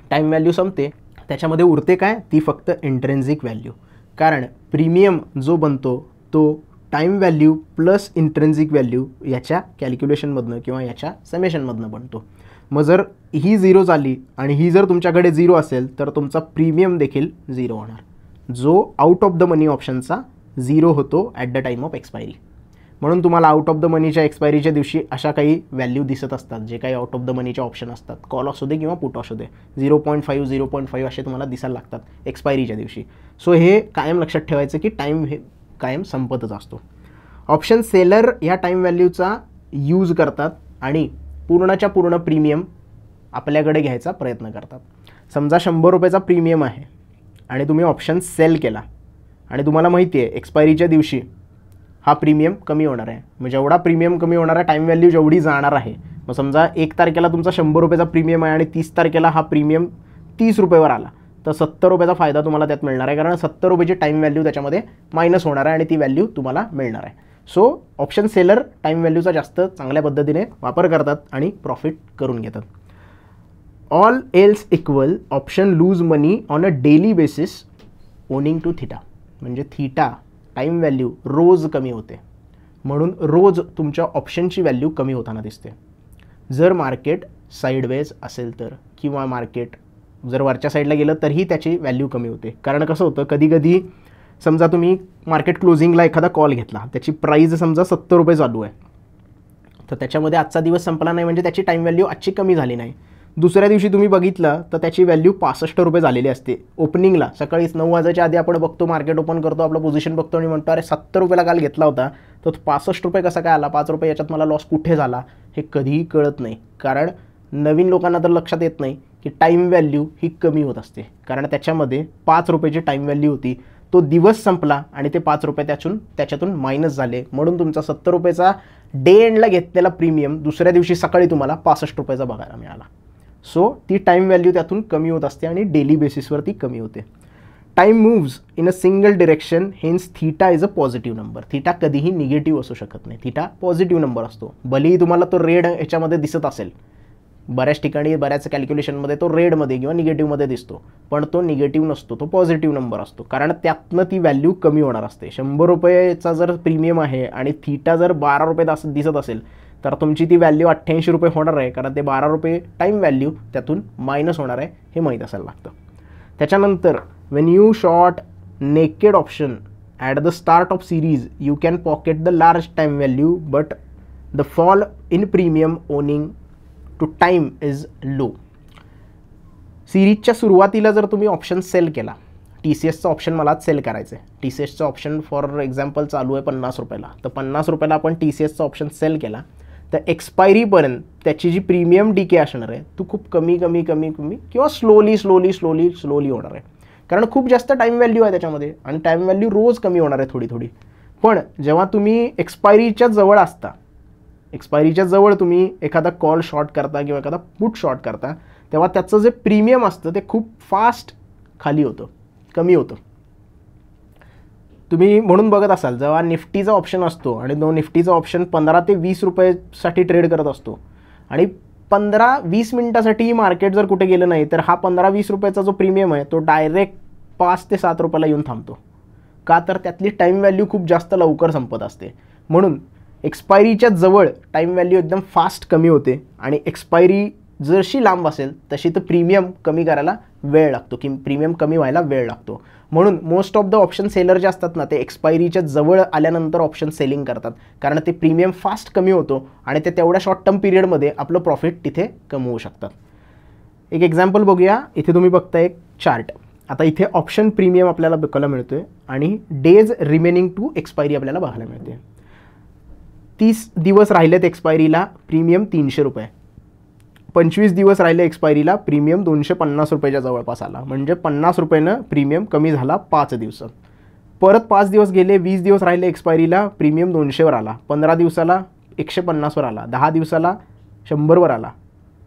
S1: टाईम व्हॅल्यू संपते त्याच्यामध्ये उरते काय ती फक्त इंट्रेन्झिक व्हॅल्यू कारण प्रीमियम जो बनतो तो time value plus intrinsic value याच्या कॅल्क्युलेशनमधनं किंवा याच्या समेशनमधनं बनतो मग जर ही झिरो झाली आणि ही जर तुमच्याकडे झिरो असेल तर तुमचा प्रीमियम देखील झिरो होणार जो आउट ऑफ द मनी ऑप्शनचा झिरो होतो at the time of expiry म्हणून तुम्हाला आउट ऑफ द मनीच्या एक्सपायरीच्या दिवशी अशा काही व्हॅल्यू दिसत असतात जे काही आउट ऑफ द मनीच्या ऑप्शन असतात कॉल असू दे किंवा पुट असू दे zero point five zero point five असे तुम्हाला दिसायला लागतात एक्सपायरीच्या दिवशी सो हे कायम लक्षात ठेवायचं की टाईम हे कायम संपतच असतो ऑप्शन सेलर ह्या टाईम व्हॅल्यूचा यूज करतात आणि पूर्णाच्या पूर्ण प्रीमियम आपल्याकडे घ्यायचा प्रयत्न करतात समजा शंभर रुपयाचा प्रीमियम आहे आणि तुम्ही ऑप्शन सेल केला आणि तुम्हाला माहिती आहे एक्सपायरीच्या दिवशी हा प्रीमियम कमी होणार आहे मग म्हणजे जेवढा प्रीमियम कमी होणार आहे टाईम व्हॅल्यू जेवढी जाणार आहे मग समजा एक तारखेला तुमचा शंभर रुपयाचा प्रीमियम आहे आणि तीस तारखेला हा प्रीमियम तीस रुपयेवर आला तर सत्तर रुपयाचा फायदा तुम्हाला त्यात मिळणार आहे कारण सत्तर रुपयाची टाईम व्हॅल्यू त्याच्यामध्ये मायनस होणार आहे आणि ती व्हॅल्यू तुम्हाला मिळणार आहे सो ऑप्शन सेलर टाईम व्हॅल्यूचा जास्त चांगल्या पद्धतीने वापर करतात आणि प्रॉफिट करून घेतात all else equal option lose money on a daily basis owing to theta म्हणजे थिटा टाईम व्हॅल्यू रोज कमी होते म्हणून रोज तुमच्या ऑप्शनची व्हॅल्यू कमी होताना दिसते जर मार्केट साईडवेज असेल तर किंवा मार्केट जर वरच्या साईडला गेलं तरीही त्याची व्हॅल्यू कमी होते कारण कसं होतं कधी कधी समजा तुम्ही मार्केट क्लोजिंगला एखादा कॉल घेतला त्याची प्राईज समजा सत्तर रुपये चालू आहे तर त्याच्यामध्ये आजचा दिवस संपला नाही म्हणजे त्याची टाईम व्हॅल्यू आजची कमी झाली नाही दुसऱ्या दिवशी तुम्ही बघितलं तर त्याची व्हॅल्यू पासष्ट रुपये झालेली असते ओपनिंगला सकाळीच नऊ वाजायच्या आधी आपण बघतो मार्केट ओपन करतो आपलं पोझिशन बघतो आणि म्हणतो अरे सत्तर रुपयाला काल घेतला होता तर पासष्ट रुपये कसा काय आला पाच रुपये याच्यात मला लॉस कुठे झाला हे कधीही कळत नाही कारण नवीन लोकांना तर लक्षात येत नाही की टाईम व्हॅल्यू ही कमी होत असते कारण त्याच्यामध्ये पाच रुपयाची टाईम व्हॅल्यू होती तो दिवस संपला आणि ते पाच रुपये त्यातून त्याच्यातून मायनस झाले म्हणून तुमचा सत्तर रुपयाचा डे एंडला घेतलेला प्रीमियम दुसऱ्या दिवशी सकाळी तुम्हाला पासष्ट रुपयाचा बघायला मिळाला सो ती टाईम व्हॅल्यू त्यातून कमी होत असते आणि डेली बेसिसवर ती कमी होते time moves in a single direction hence theta is a positive number theta कधीही निगेटिव्ह असू शकत नाही थीटा पॉझिटिव्ह नंबर असतो भलेही तुम्हाला तो रेड ह्याच्यामध्ये दिसत असेल बऱ्याच ठिकाणी बऱ्याच कॅल्क्युलेशनमध्ये तो रेडमध्ये किंवा निगेटिव्हमध्ये दिसतो पण तो निगेटिव्ह नसतो तो पॉझिटिव्ह नंबर असतो कारण त्यातनं ती व्हॅल्यू कमी होणार असते शंभर रुपयेचा जर प्रीमियम आहे आणि थीटा जर बारा रुपये दास दिसत असेल तर तुमची ती व्हॅल्यू अठ्ठ्याऐंशी रुपये होणार आहे कारण ते बारा रुपये टाईम व्हॅल्यू त्यातून मायनस होणार आहे हे माहीत असायला लागतं त्याच्यानंतर when you short naked option at the start of series you can pocket the large time value but the fall in premium owing to time is low सिरीजच्या सुरुवातीला जर तुम्ही ऑप्शन सेल केला टी सी एसचं option मला sell करायचं आहे T C एसचं ऑप्शन फॉर एक्झाम्पल चालू आहे पन्नास रुपयाला तर पन्नास रुपयाला आपण टी सी एसचा ऑप्शन सेल केला तर एक्सपायरीपर्यंत त्याची जी प्रीमियम डी के असणार आहे तो खूप कमी कमी कमी कमी किंवा स्लोली स्लोली स्लोली स्लोली होणार आहे कारण खूप जास्त टाईम व्हॅल्यू आहे त्याच्यामध्ये आणि टाईम व्हॅल्यू रोज कमी होणार आहे थोडी थोडी पण जेव्हा तुम्ही एक्सपायरीच्या जवळ असता एक्सपायरीच्या जवळ तुम्ही एखादा कॉल शॉर्ट करता किंवा एखादा पुट शॉर्ट करता तेव्हा त्याचं जे प्रीमियम असतं ते खूप फास्ट खाली होतं कमी होतं तुम्ही म्हणून बघत असाल जेव्हा निफ्टीचा ऑप्शन असतो आणि तो निफ्टीचा ऑप्शन पंधरा ते वीस रुपयेसाठी ट्रेड करत असतो आणि पंधरा वीस मिनिटासाठी मार्केट जर कुठे गेलं नाही तर हा पंधरा वीस रुपयाचा जो प्रीमियम आहे तो डायरेक्ट पाच ते सात रुपयाला येऊन थांबतो का तर त्यातली टाईम व्हॅल्यू खूप जास्त लवकर संपत असते म्हणून एक्सपायरीच्या जवळ टाईम व्हॅल्यू एकदम फास्ट कमी होते आणि एक्सपायरी जशी लांब असेल तशी तर प्रीमियम कमी करायला वेळ लागतो की प्रीमियम कमी व्हायला वेळ लागतो म्हणून most of the option seller जे असतात ना ते एक्सपायरीच्या जवळ आल्यानंतर ऑप्शन सेलिंग करतात कारण ते प्रीमियम फास्ट कमी होतो आणि ते तेवढ्या शॉर्ट टर्म पिरियडमध्ये आपलं प्रॉफिट तिथे कमवू शकतात एक एक्झाम्पल बघूया इथे तुम्ही बघता एक चार्ट आता इथे ऑप्शन प्रीमियम आपल्याला बघायला मिळतोय आणि डेज रिमेनिंग टू एक्सपायरी आपल्याला बघायला मिळते तीस दिवस राहिलेत एक्सपायरीला प्रीमियम तीनशे रुपये पंचवीस दिवस राहिले एक्सपायरीला प्रीमियम दोनशे पन्नास रुपयाच्या जवळपास आला म्हणजे पन्नास रुपयेनं प्रीमियम कमी झाला पाच दिवस परत पाच दिवस गेले वीस दिवस राहिले एक्सपायरीला प्रीमियम दोनशेवर आला पंधरा दिवसाला एकशे पन्नासवर आला दहा दिवसाला शंभरवर आला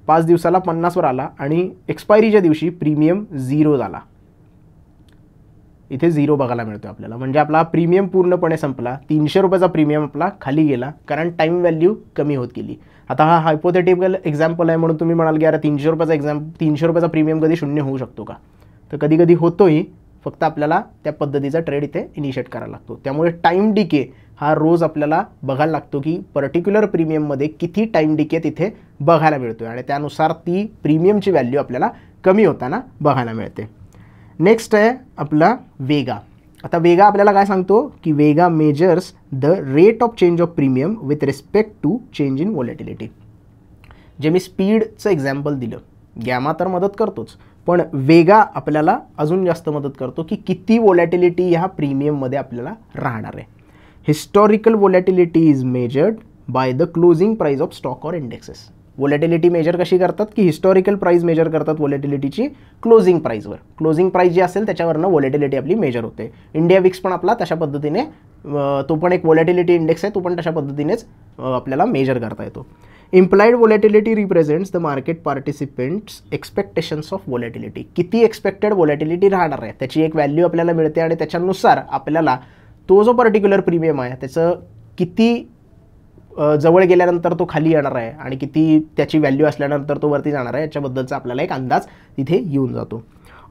S1: पाच दिवसाला पन्नासवर आला आणि एक्सपायरीच्या दिवशी प्रीमियम झिरो झाला इथे झिरो बघायला मिळतो आपल्याला म्हणजे आपला प्रीमियम पूर्णपणे संपला तीनशे रुपयाचा प्रीमियम आपला खाली गेला कारण टाईम व्हॅल्यू कमी होत गेली आता हा हायपोथेटिकल एक्झाम्पल आहे म्हणून तुम्ही म्हणाल की अरे तीनशे रुपयाचा एक्झाम तीनशे रुपयाचा प्रीमियम कधी शून्य होऊ शकतो का तर कधी कधी होतोही फक्त आपल्याला त्या पद्धतीचा ट्रेड इथे इनिशिएट करायला लागतो त्यामुळे टाईम डिके हा रोज आपल्याला बघायला लागतो की पर्टिक्युलर प्रीमियममध्ये किती टाईम डिके तिथे बघायला मिळतो आणि त्यानुसार ती प्रीमियमची व्हॅल्यू आपल्याला कमी होताना बघायला मिळते नेक्स्ट आहे आपला वेगा आता वेगा आपल्याला काय सांगतो की vega measures the rate of change of premium with respect to change in volatility जे मी स्पीडचं एक्झाम्पल दिलं गॅमा तर मदत करतोच पण वेगा आपल्याला अजून जास्त मदत करतो की किती वॉलॅटिलिटी ह्या प्रीमियममध्ये आपल्याला राहणार आहे historical volatility is measured by the closing price of stock or indexes volatility measure कशी करतात की हिस्टॉरिकल प्राईज मेजर करतात वॉलेटिलिटीची क्लोजिंग प्राईजवर क्लोजिंग प्राईज जी असेल त्याच्यावरनं वॉलेटिलिटी आपली मेजर होते इंडिया विक्स पण आपला तशा पद्धतीने तो पण एक वॉलेटिलिटी इंडेक्स आहे तो पण तशा पद्धतीनेच आपल्याला मेजर करता येतो implied volatility represents the market participants expectations of volatility किती एक्सपेक्टेड व्होलेटिलिटी राहणार आहे त्याची एक व्हॅल्यू आपल्याला मिळते आणि त्याच्यानुसार आपल्याला तो जो पर्टिक्युलर प्रीमियम आहे त्याचं किती जवळ गेल्यानंतर तो खाली येणार आहे आणि किती त्याची व्हॅल्यू असल्यानंतर तो वरती जाणार आहे याच्याबद्दलचा आपल्याला एक अंदाज तिथे येऊन जातो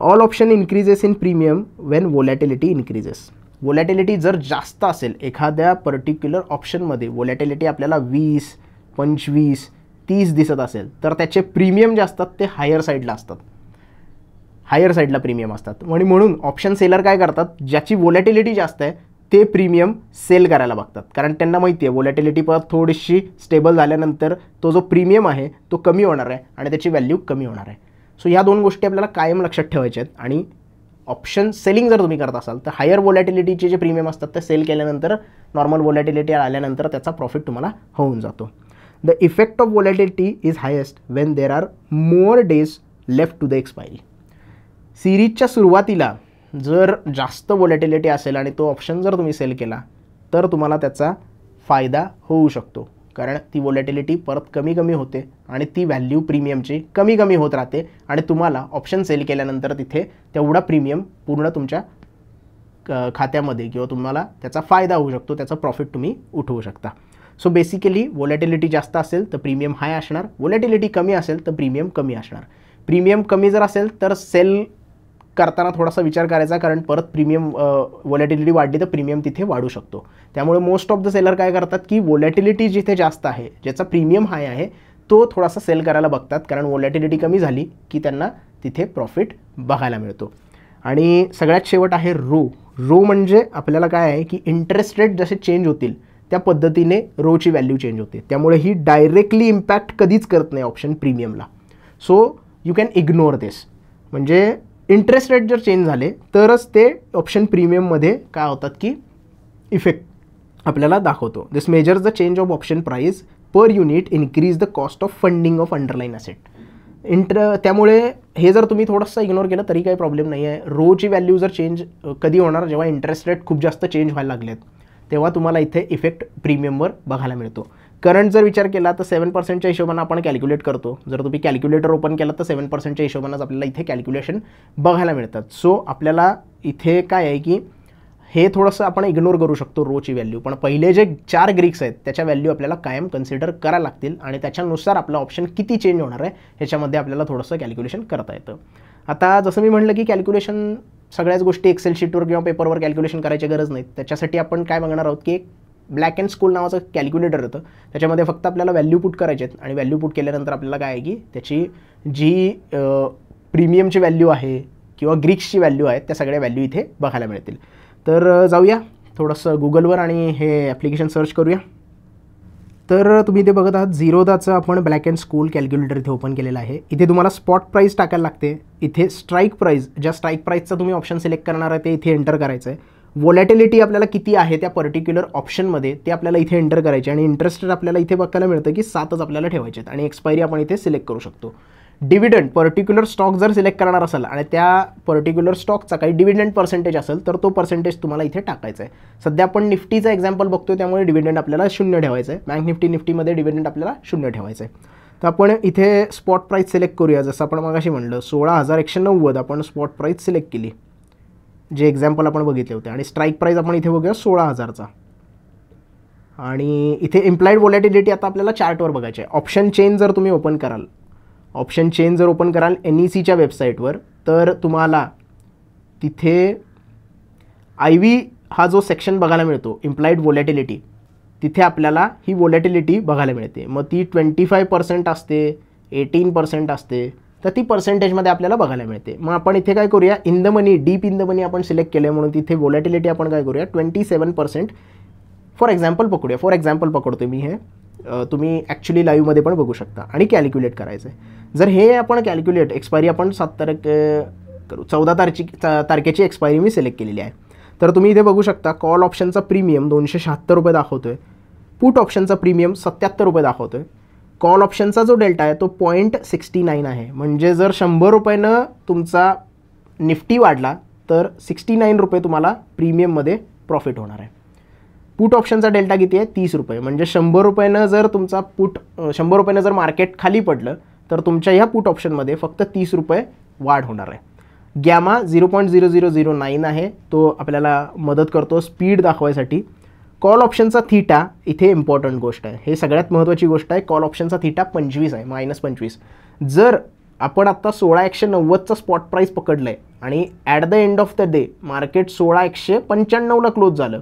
S1: all option increases in premium when volatility increases volatility जर जास्त असेल एखाद्या पर्टिक्युलर ऑप्शनमध्ये वोलॅटिलिटी आपल्याला वीस पंचवीस तीस दिसत असेल तर त्याचे प्रीमियम जे असतात ते हायर साईडला असतात हायर साईडला प्रीमियम असतात म्हणजे म्हणून ऑप्शन सेलर काय करतात ज्याची वोलॅटिलिटी जास्त आहे ते प्रीमियम सेल करायला बघतात कारण त्यांना माहिती आहे वोलॅटिलिटी परत थोडीशी स्टेबल झाल्यानंतर तो जो प्रीमियम आहे तो कमी होणार आहे आणि त्याची व्हॅल्यू कमी होणार आहे सो ह्या दोन गोष्टी आपल्याला कायम लक्षात ठेवायच्या आहेत आणि ऑप्शन सेलिंग जर तुम्ही करत असाल तर हायर वोलॅटिलिटीचे जे प्रीमियम असतात ते सेल केल्यानंतर नॉर्मल वोलॅटिलिटी आल्यानंतर त्याचा प्रॉफिट तुम्हाला होऊन जातो the effect of volatility is highest when there are more days left to the expiry सिरीजच्या सुरुवातीला जर जास्त वॉलेटिलिटी असेल आणि तो ऑप्शन जर तुम्ही सेल केला तर तुम्हाला त्याचा फायदा होऊ शकतो कारण ती वॉलेटिलिटी परत कमी कमी होते आणि ती व्हॅल्यू प्रीमियमची कमी कमी होत राहते आणि तुम्हाला ऑप्शन सेल केल्यानंतर तिथे तेवढा प्रीमियम पूर्ण तुमच्या खात्यामध्ये किंवा तुम्हाला त्याचा फायदा होऊ शकतो त्याचा प्रॉफिट तुम्ही उठवू शकता सो बेसिकली वॉलेटिलिटी जास्त असेल तर प्रीमियम हाय असणार वॉलेटिलिटी कमी असेल तर प्रीमियम कमी असणार प्रीमियम कमी जर असेल तर सेल करताना थोडासा विचार करायचा कारण परत प्रीमियम वॉलेटिलिटी वाढली तर प्रीमियम तिथे वाढू शकतो त्यामुळे मोस्ट ऑफ द सेलर काय करतात की व्होलॅटिलिटी जिथे जास्त आहे ज्याचा प्रीमियम हाय आहे तो थोडासा सेल करायला बघतात कारण वॉलेटिलिटी कमी झाली की त्यांना तिथे प्रॉफिट बघायला मिळतो आणि सगळ्यात शेवट आहे रो रो म्हणजे आपल्याला काय आहे की इंटरेस्ट रेट जसे चेंज होतील त्या पद्धतीने रोची व्हॅल्यू चेंज होते त्यामुळे ही डायरेक्टली इम्पॅक्ट कधीच करत नाही ऑप्शन प्रीमियमला so you can ignore this म्हणजे इंटरेस्ट रेट जर चेंज झाले तरच ते ऑप्शन प्रीमियममध्ये काय होतात की इफेक्ट आपल्याला दाखवतो this measures the change of option price per unit increase the cost of funding of underline asset inter त्यामुळे हे जर तुम्ही थोडंसं इग्नोर केलं तरी काही प्रॉब्लेम नाही आहे रोची व्हॅल्यू जर चेंज कधी होणार जेव्हा इंटरेस्ट रेट खूप जास्त चेंज व्हायला लागलेत तेव्हा तुम्हाला इथे इफेक्ट प्रीमियमवर बघायला मिळतो करंट जर विचार केला तर सेवन पर्सेंटच्या हिशोबानं आपण कॅल्क्युलेट करतो जर तुम्ही कॅल्क्युलेटर ओपन केला तर सेवन पर्सेंटच्या हिशोबानंच आपल्याला इथे कॅल्क्युलेशन बघायला मिळतात सो आपल्याला इथे काय आहे की हे थोडंसं आपण इग्नोर करू शकतो रोची व्हॅल्यू पण पहिले जे चार ग्रीक्स आहेत त्याच्या व्हॅल्यू आपल्याला कायम कन्सिडर करायला लागतील आणि त्याच्यानुसार आपला ऑप्शन किती चेंज होणार आहे ह्याच्यामध्ये आपल्याला थोडंसं कॅल्क्युलेशन करता येतं आता जसं मी म्हटलं की कॅल्क्युलेशन सगळ्याच गोष्टी एक्सेल शीटवर किंवा पेपरवर कॅल्क्युलेशन करायची गरज नाही त्याच्यासाठी आपण काय बघणार आहोत की एक ब्लॅक अँड स्कूल नावाचं कॅल्क्युलेटर होतं त्याच्यामध्ये फक्त आपल्याला व्हॅल्यू पुट करायचे आहेत आणि व्हॅल्यू पुट केल्यानंतर आपल्याला काय आहे की त्याची जी प्रीमियमची व्हॅल्यू आहे किंवा ग्रीक्सची व्हॅल्यू आहे त्या सगळ्या व्हॅल्यू इथे बघायला मिळतील तर जाऊया थोडंसं गुगलवर आणि हे ॲप्लिकेशन सर्च करूया तर तुम्ही इथे बघत आहात झिरोदाचं आपण ब्लॅक अँड स्कूल कॅल्क्युलेटर इथे ओपन केलेलं आहे इथे तुम्हाला स्पॉट प्राईस टाकायला लागते इथे स्ट्राईक प्राईज ज्या स्ट्राईक प्राईजचा तुम्ही ऑप्शन सिलेक्ट करणार आहे ते इथे एंटर करायचं आहे वोलॅटिलिटी आपल्याला किती आहे त्या पर्टिक्युलर ऑप्शनमध्ये ते आपल्याला इथे एंटर करायचे आणि इंटरेस्ट आपल्याला इथे बघायला मिळतं की सातच आपल्याला ठेवायचे आहेत आणि एक्सपायरी आपण इथे सिलेक्ट करू शकतो डिव्हिडंड पर्टिक्युलर स्टॉक जर सिलेक्ट करणार असाल आणि त्या पर्टिक्युलर स्टॉकचा काही डिव्हिडंड पर्सेंटेज असेल तर तो पर्सेंटेज तुम्हाला इथे टाकायचा आहे सध्या आपण निफ्टीचा एक्झाम्पल बघतो त्यामुळे डिव्हिडंड आपल्याला शून्य ठेवायचं आहे बँक निफ्टी निफ्टीमध्ये डिव्हिडंड आपल्याला शून्य ठेवायचं आहे तर आपण इथे स्पॉट प्राईस सिलेक्ट करूया जसं आपण अशी म्हणलं सोळा हजार एकशे नव्वद आपण स्पॉट प्राईस सिलेक्ट केली जे एक्झाम्पल आपण बघितले होते आणि स्ट्राईक प्राईज आपण इथे बघूया सोळा हजारचा आणि इथे इम्प्लाइड वॉलेटिलिटी आता आपल्याला चार्टवर बघायची आहे ऑप्शन चेन जर तुम्ही ओपन कराल ऑप्शन चेन जर ओपन कराल एन ई सीच्या वेबसाईटवर तर तुम्हाला तिथे आय व्ही हा जो सेक्शन बघायला मिळतो इम्प्लाइड वॉलेटिलिटी तिथे आपल्याला ही वॉलेटिलिटी बघायला मिळते मग ती ट्वेंटी फाय पर्सेंट असते एटीन पर्सेंट असते तर ती पर्सेंटेजमध्ये आपल्याला बघायला मिळते मग आपण इथे काय करूया in the money deep in the money आपण सिलेक्ट केलं म्हणून तिथे वॉलेटिलिटी आपण काय करूया twenty seven percent for example पकडूया फॉर एक्झाम्पल पकडतो मी हे तुम्ही ॲक्च्युली लाईव्हमध्ये पण बघू शकता आणि कॅल्क्युलेट करायचं आहे जर हे आपण कॅल्क्युलेट एक्सपायरी आपण सात तारखे करू चौदा तारची तारखेची एक्सपायरी मी सिलेक्ट केलेली आहे तर तुम्ही इथे बघू शकता कॉल ऑप्शनचा प्रीमियम दोनशे शहात्तर रुपये दाखवतो आहे पुट ऑप्शनचा प्रीमियम सत्त्याहत्तर रुपये दाखवतो आहे कॉल ऑप्शनचा जो डेल्टा आहे तो पॉईंट सिक्स्टी नाईन आहे म्हणजे जर शंभर रुपयानं तुमचा निफ्टी वाढला तर सिक्स्टी नाईन रुपये तुम्हाला प्रीमियममध्ये प्रॉफिट होणार आहे पुट ऑप्शनचा डेल्टा किती आहे तीस रुपये म्हणजे शंभर रुपयानं जर तुमचा पुट शंभर रुपयानं जर मार्केट खाली पडलं तर तुमच्या ह्या पुट ऑप्शनमध्ये फक्त तीस रुपये वाढ होणार आहे gamma zero point zero zero zero nine आहे तो आपल्याला मदत करतो स्पीड दाखवायसाठी कॉल ऑप्शनचा थीटा इथे इम्पॉर्टंट गोष्ट आहे हे सगळ्यात महत्त्वाची गोष्ट आहे कॉल ऑप्शनचा थीटा पंचवीस आहे मायनस पंचवीस जर आपण आत्ता सोळा एकशे नव्वदचा स्पॉट प्राईस पकडलं आहे आणि at the end of the day market सोळा एकशे पंच्याण्णवला क्लोज झालं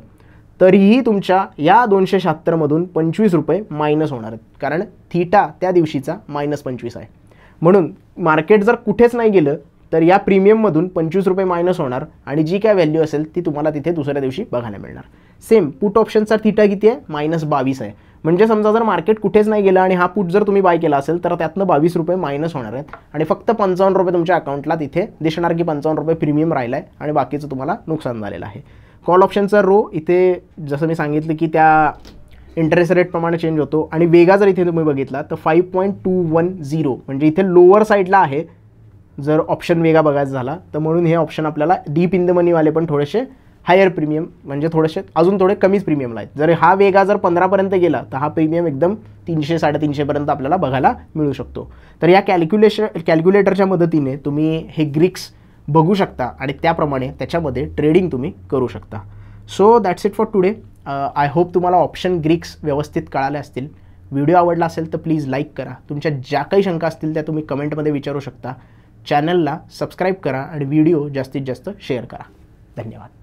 S1: तरीही तुमच्या या दोनशे शहात्तरमधून पंचवीस रुपये मायनस होणार आहेत कारण थीटा त्या दिवशीचा मायनस पंचवीस आहे म्हणून मार्केट जर कुठेच नाही गेलं तर या प्रीमियममधून पंचवीस रुपये मायनस होणार आणि जी काय व्हॅल्यू असेल ती तुम्हाला तिथे दुसऱ्या दिवशी बघायला मिळणार सेम पुट ऑप्शनचा थीटा किती आहे मायनस बावीस आहे म्हणजे समजा जर मार्केट कुठेच नाही गेलं आणि हा पुट जर तुम्ही बाय केला असेल तर त्यातनं बावीस रुपये मायनस होणार आहेत आणि फक्त पंचावन्न रुपये तुमच्या अकाउंटला तिथे दिसणार की पंचावन्न रुपये प्रीमियम राहिला आहे आणि बाकीचं तुम्हाला नुकसान झालेलं आहे कॉल ऑप्शनचा रो इथे जसं मी सांगितलं की त्या इंटरेस्ट रेटप्रमाणे चेंज होतो आणि वेगा जर इथे तुम्ही बघितला तर five point two one zero म्हणजे इथे लोअर साईडला आहे जर ऑप्शन वेगा बघायचा झाला तर म्हणून हे ऑप्शन आपल्याला डीप इन द मनीवाले पण थोडेसे हायर प्रीमियम म्हणजे थोडेसे अजून थोडे कमीच प्रीमियमला आहेत जर हा वेगा जर पंधरापर्यंत गेला तर हा प्रीमियम एकदम तीनशे साडेतीनशेपर्यंत आपल्याला बघायला मिळू शकतो तर या कॅल्क्युलेशन कॅल्क्युलेटरच्या मदतीने तुम्ही हे ग्रीक्स बघू शकता आणि त्याप्रमाणे त्याच्यामध्ये ट्रेडिंग तुम्ही करू शकता so that's it for today I hope तुम्हाला ऑप्शन ग्रीक्स व्यवस्थित कळाले असतील व्हिडिओ आवडला असेल तर प्लीज लाईक करा तुमच्या ज्या काही शंका असतील त्या तुम्ही कमेंटमध्ये विचारू शकता चॅनलला सबस्क्राईब करा आणि व्हिडिओ जास्तीत जास्त शेअर करा धन्यवाद